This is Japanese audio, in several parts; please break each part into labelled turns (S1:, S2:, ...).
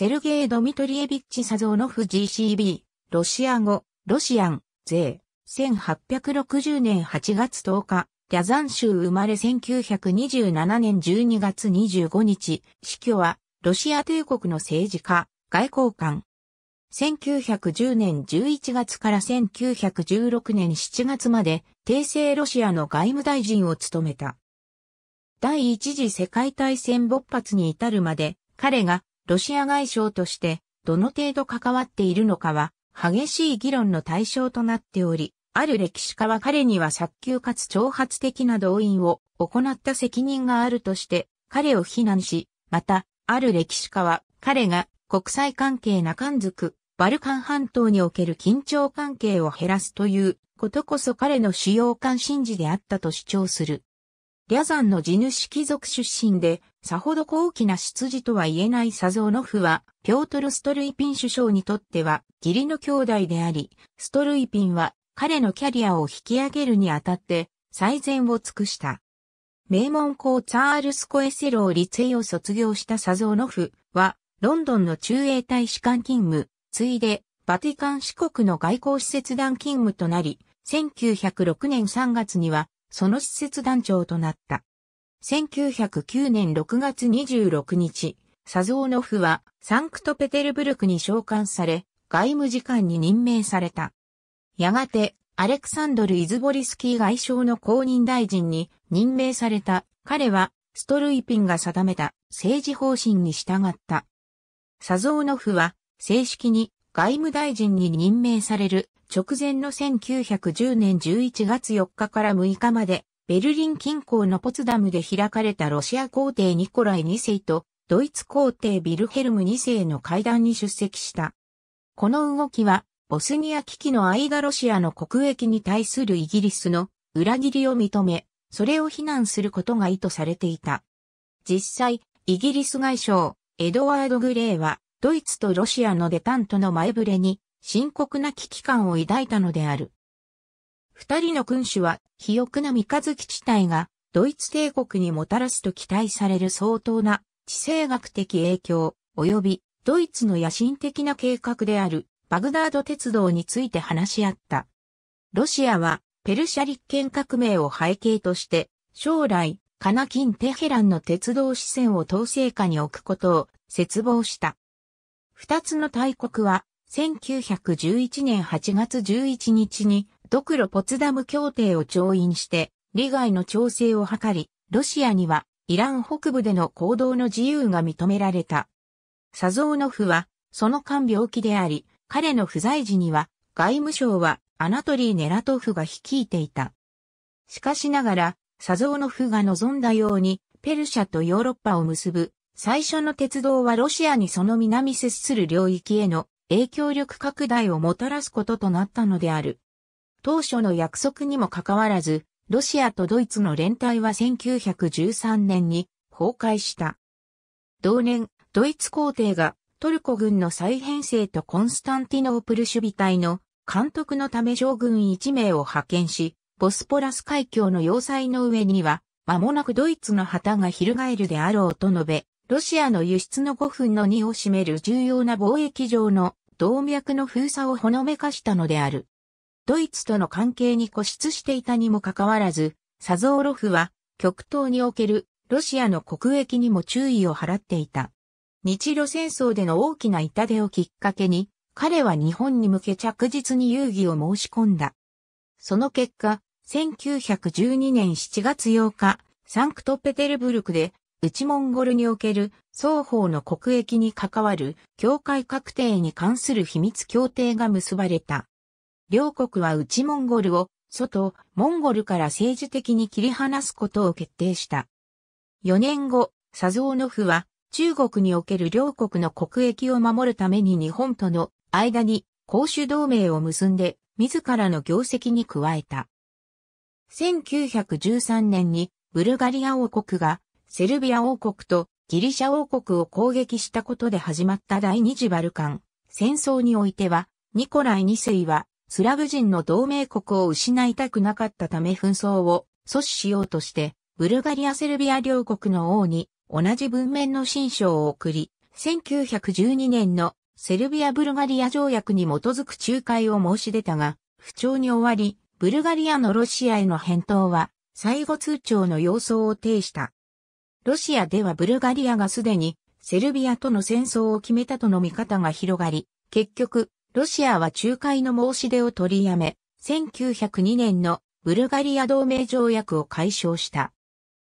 S1: セルゲイ・ドミトリエビッチ・サゾーノフ GCB、ロシア語、ロシアン、税、1860年8月10日、リャザン州生まれ1927年12月25日、死去は、ロシア帝国の政治家、外交官。1910年11月から1916年7月まで、帝政ロシアの外務大臣を務めた。第一次世界大戦勃発に至るまで、彼がロシア外相としてどの程度関わっているのかは激しい議論の対象となっており、ある歴史家は彼には早急かつ挑発的な動員を行った責任があるとして彼を非難し、また、ある歴史家は彼が国際関係なんづくバルカン半島における緊張関係を減らすということこそ彼の主要関心事であったと主張する。リャザンの地主貴族出身で、さほど高貴な出自とは言えないサゾーノフは、ピョートル・ストルイピン首相にとっては、義理の兄弟であり、ストルイピンは彼のキャリアを引き上げるにあたって、最善を尽くした。名門校チャールス・コエセロー立イを卒業したサゾーノフは、ロンドンの中英大使館勤務、ついで、バティカン四国の外交使節団勤務となり、1906年3月には、その施設団長となった。1909年6月26日、サゾーノフはサンクトペテルブルクに召喚され、外務次官に任命された。やがて、アレクサンドル・イズボリスキー外相の公認大臣に任命された彼は、ストルイピンが定めた政治方針に従った。サゾーノフは、正式に外務大臣に任命される直前の1910年11月4日から6日まで、ベルリン近郊のポツダムで開かれたロシア皇帝ニコライ2世とドイツ皇帝ビルヘルム2世の会談に出席した。この動きは、ボスニア危機の間ロシアの国益に対するイギリスの裏切りを認め、それを非難することが意図されていた。実際、イギリス外相、エドワード・グレーは、ドイツとロシアのデタントの前触れに、深刻な危機感を抱いたのである。二人の君主は、肥沃な三日月地帯が、ドイツ帝国にもたらすと期待される相当な地政学的影響、及びドイツの野心的な計画であるバグダード鉄道について話し合った。ロシアはペルシャ立憲革命を背景として将来カナキン・テヘランの鉄道支線を統制下に置くことを絶望した。二つの大国は1911年8月11日に、ドクロポツダム協定を調印して、利害の調整を図り、ロシアには、イラン北部での行動の自由が認められた。サゾーノフは、その間病気であり、彼の不在時には、外務省は、アナトリー・ネラトフが率いていた。しかしながら、サゾーノフが望んだように、ペルシャとヨーロッパを結ぶ、最初の鉄道はロシアにその南接する領域への影響力拡大をもたらすこととなったのである。当初の約束にもかかわらず、ロシアとドイツの連帯は1913年に崩壊した。同年、ドイツ皇帝がトルコ軍の再編成とコンスタンティノープル守備隊の監督のため将軍1名を派遣し、ボスポラス海峡の要塞の上には、間もなくドイツの旗が翻るであろうと述べ、ロシアの輸出の5分の2を占める重要な貿易上の動脈の封鎖をほのめかしたのである。ドイツとの関係に固執していたにもかかわらず、サゾーロフは極東におけるロシアの国益にも注意を払っていた。日露戦争での大きな痛手をきっかけに、彼は日本に向け着実に遊戯を申し込んだ。その結果、1912年7月8日、サンクトペテルブルクで内モンゴルにおける双方の国益に関わる境界確定に関する秘密協定が結ばれた。両国は内モンゴルを外モンゴルから政治的に切り離すことを決定した。4年後、サゾーノフは中国における両国の国益を守るために日本との間に公主同盟を結んで自らの業績に加えた。1913年にブルガリア王国がセルビア王国とギリシャ王国を攻撃したことで始まった第二次バルカン戦争においては、ニコライ2世はスラブ人の同盟国を失いたくなかったため紛争を阻止しようとして、ブルガリア・セルビア両国の王に同じ文面の新章を送り、1912年のセルビア・ブルガリア条約に基づく仲介を申し出たが、不調に終わり、ブルガリアのロシアへの返答は、最後通帳の様相を呈した。ロシアではブルガリアがすでにセルビアとの戦争を決めたとの見方が広がり、結局、ロシアは仲介の申し出を取りやめ、1902年のブルガリア同盟条約を解消した。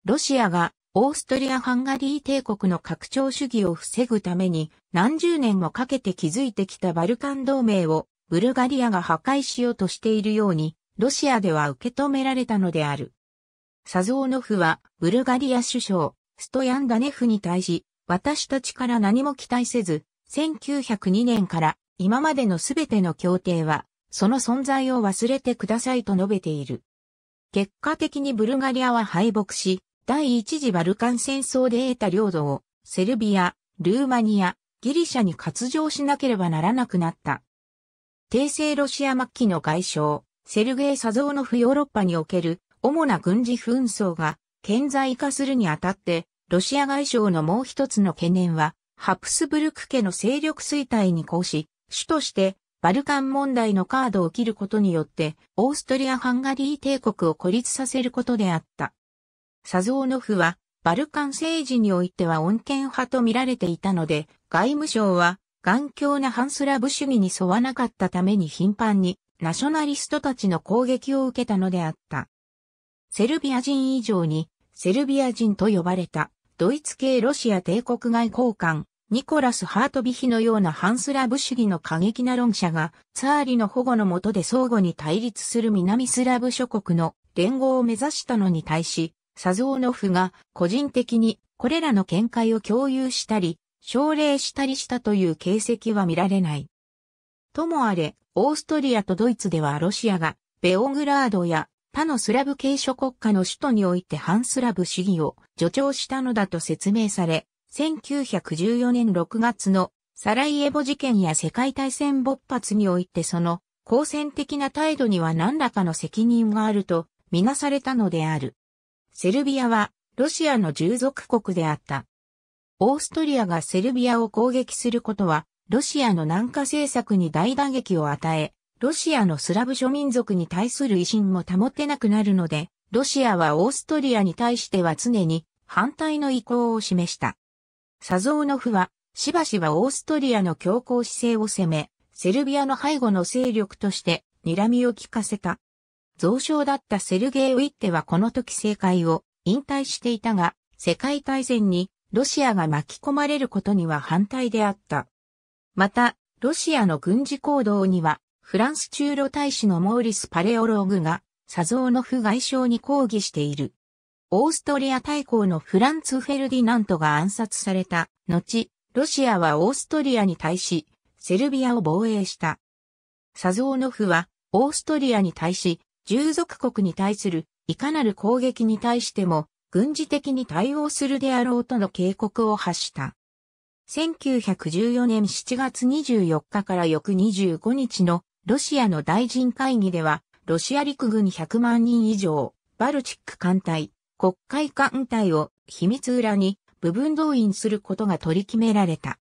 S1: ロシアがオーストリア・ハンガリー帝国の拡張主義を防ぐために何十年もかけて築いてきたバルカン同盟をブルガリアが破壊しようとしているようにロシアでは受け止められたのである。サゾーノフはブルガリア首相ストヤンダネフに対し、私たちから何も期待せず、1902年から今までのすべての協定は、その存在を忘れてくださいと述べている。結果的にブルガリアは敗北し、第一次バルカン戦争で得た領土を、セルビア、ルーマニア、ギリシャに割譲しなければならなくなった。帝政ロシア末期の外相、セルゲイ・サゾーノフヨーロッパにおける主な軍事紛争が顕在化するにあたって、ロシア外相のもう一つの懸念は、ハプスブルク家の勢力衰退に抗し、主としてバルカン問題のカードを切ることによって、オーストリア・ハンガリー帝国を孤立させることであった。サゾーノフは、バルカン政治においては穏健派と見られていたので、外務省は、頑強な反スラブ主義に沿わなかったために頻繁に、ナショナリストたちの攻撃を受けたのであった。セルビア人以上にセルビア人と呼ばれたドイツ系ロシア帝国外交官ニコラス・ハートビヒのような反スラブ主義の過激な論者がツァーリの保護の下で相互に対立する南スラブ諸国の連合を目指したのに対し、サゾーノフが個人的にこれらの見解を共有したり、奨励したりしたという形跡は見られない。ともあれ、オーストリアとドイツではロシアがベオグラードや他のスラブ系諸国家の首都において反スラブ主義を助長したのだと説明され、1914年6月のサライエボ事件や世界大戦勃発においてその好戦的な態度には何らかの責任があるとみなされたのである。セルビアはロシアの従属国であった。オーストリアがセルビアを攻撃することはロシアの南下政策に大打撃を与え、ロシアのスラブ諸民族に対する威信も保てなくなるので、ロシアはオーストリアに対しては常に反対の意向を示した。サゾーノフは、しばしばオーストリアの強硬姿勢を攻め、セルビアの背後の勢力として睨みを効かせた。増将だったセルゲイ・ウィッテはこの時政界を引退していたが、世界大戦にロシアが巻き込まれることには反対であった。また、ロシアの軍事行動にはフランス中路大使のモーリス・パレオローグが、サゾーノフ外相に抗議している。オーストリア大公のフランツ・フェルディナントが暗殺された後、ロシアはオーストリアに対し、セルビアを防衛した。サゾーノフは、オーストリアに対し、従属国に対する、いかなる攻撃に対しても、軍事的に対応するであろうとの警告を発した。1914年7月24日から翌25日のロシアの大臣会議では、ロシア陸軍100万人以上、バルチック艦隊、国会艦隊を秘密裏に部分動員することが取り決められた。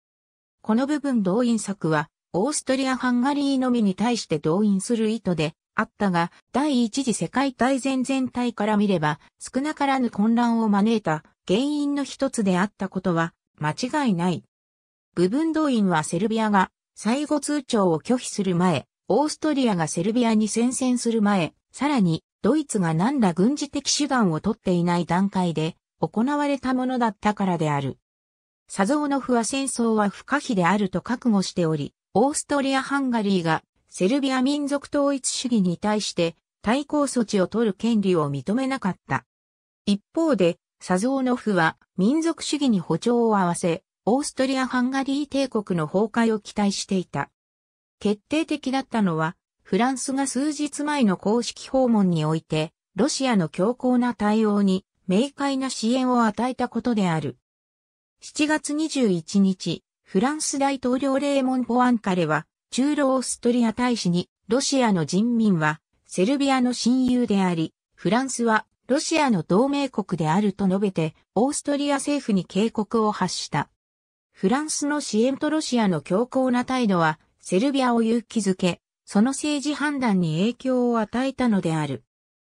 S1: この部分動員策は、オーストリア・ハンガリーのみに対して動員する意図であったが、第一次世界大戦全体から見れば、少なからぬ混乱を招いた原因の一つであったことは間違いない。部分動員はセルビアが最後通帳を拒否する前、オーストリアがセルビアに宣戦する前、さらに、ドイツが何ら軍事的手段を取っていない段階で、行われたものだったからである。サゾーノフは戦争は不可避であると覚悟しており、オーストリア・ハンガリーがセルビア民族統一主義に対して対抗措置を取る権利を認めなかった。一方で、サゾーノフは民族主義に歩調を合わせ、オーストリア・ハンガリー帝国の崩壊を期待していた。決定的だったのは、フランスが数日前の公式訪問において、ロシアの強硬な対応に明快な支援を与えたことである。7月21日、フランス大統領レーモン・ポアンカレは、中ロオーストリア大使に、ロシアの人民は、セルビアの親友であり、フランスは、ロシアの同盟国であると述べて、オーストリア政府に警告を発した。フランスの支援とロシアの強硬な態度は、セルビアを勇気づけ、その政治判断に影響を与えたのである。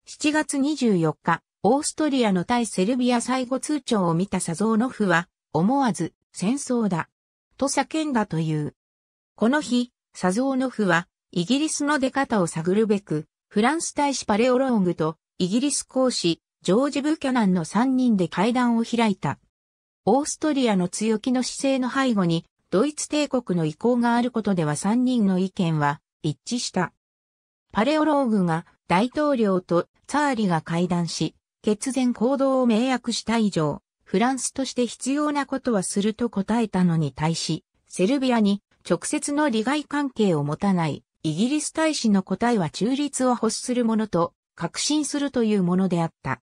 S1: 7月24日、オーストリアの対セルビア最後通帳を見たサゾーノフは、思わず、戦争だ、と叫んだという。この日、サゾーノフは、イギリスの出方を探るべく、フランス大使パレオローグと、イギリス公使、ジョージ・ブキャナンの3人で会談を開いた。オーストリアの強気の姿勢の背後に、ドイツ帝国の意向があることでは3人の意見は一致した。パレオローグが大統領とツァーリが会談し、決然行動を明約した以上、フランスとして必要なことはすると答えたのに対し、セルビアに直接の利害関係を持たないイギリス大使の答えは中立を欲するものと確信するというものであった。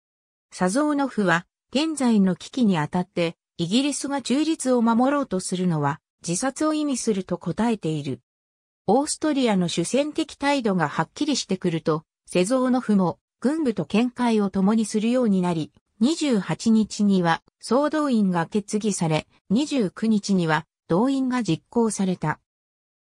S1: サゾーノフは現在の危機にあたってイギリスが中立を守ろうとするのは自殺を意味すると答えている。オーストリアの主戦的態度がはっきりしてくると、世蔵の父も軍部と見解を共にするようになり、28日には総動員が決議され、29日には動員が実行された。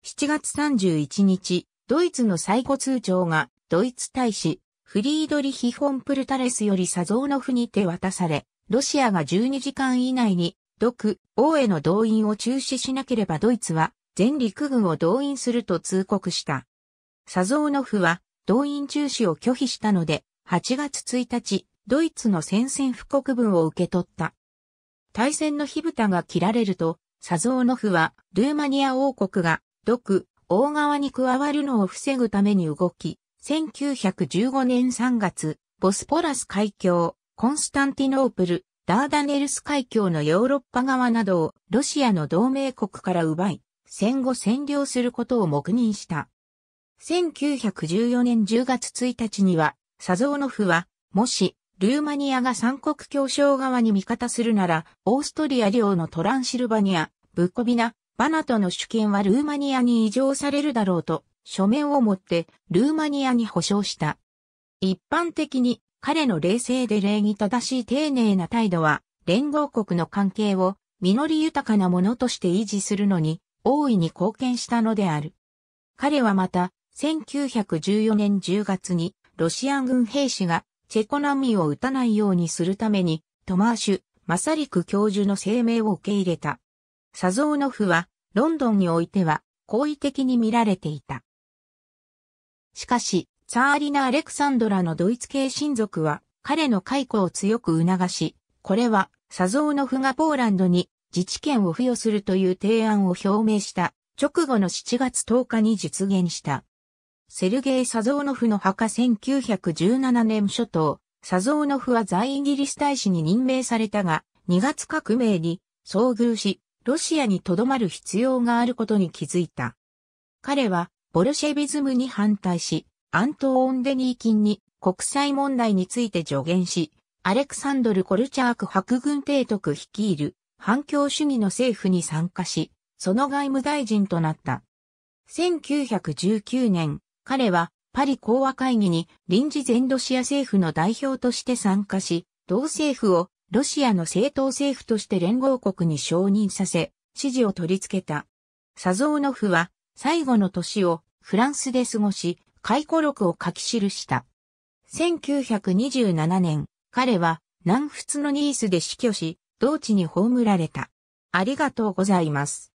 S1: 7月31日、ドイツの最古通帳がドイツ大使、フリードリヒ・フォン・プルタレスより砂蔵の府にて渡され、ロシアが12時間以内に独、王への動員を中止しなければドイツは全陸軍を動員すると通告した。サゾーノフは動員中止を拒否したので、8月1日、ドイツの宣戦布告文を受け取った。対戦の火蓋が切られると、サゾーノフはルーマニア王国が独、王側に加わるのを防ぐために動き、1915年3月、ボスポラス海峡、コンスタンティノープル、ダーダネルス海峡のヨーロッパ側などをロシアの同盟国から奪い、戦後占領することを黙認した。1914年10月1日には、サゾーノフは、もし、ルーマニアが三国協商側に味方するなら、オーストリア領のトランシルバニア、ブッコビナ、バナトの主権はルーマニアに移譲されるだろうと、書面を持って、ルーマニアに保証した。一般的に、彼の冷静で礼儀正しい丁寧な態度は、連合国の関係を実り豊かなものとして維持するのに大いに貢献したのである。彼はまた、1914年10月にロシア軍兵士がチェコ難民を撃たないようにするためにトマーシュ・マサリク教授の声明を受け入れた。サゾーノフはロンドンにおいては好意的に見られていた。しかし、ツァーリナ・アレクサンドラのドイツ系親族は、彼の解雇を強く促し、これは、ゾーの府がポーランドに自治権を付与するという提案を表明した直後の7月10日に実現した。セルゲイ・サゾーノフの墓1917年初頭、サゾーノフは在イギリス大使に任命されたが、2月革命に遭遇し、ロシアに留まる必要があることに気づいた。彼は、ボルシェビズムに反対し、アントーン・デニーキンに国際問題について助言し、アレクサンドル・コルチャーク白軍提督率いる反共主義の政府に参加し、その外務大臣となった。1919年、彼はパリ講和会議に臨時全ロシア政府の代表として参加し、同政府をロシアの政党政府として連合国に承認させ、支持を取り付けた。サゾーノフは最後の年をフランスで過ごし、回顧録を書き記した。1927年、彼は南仏のニースで死去し、同地に葬られた。ありがとうございます。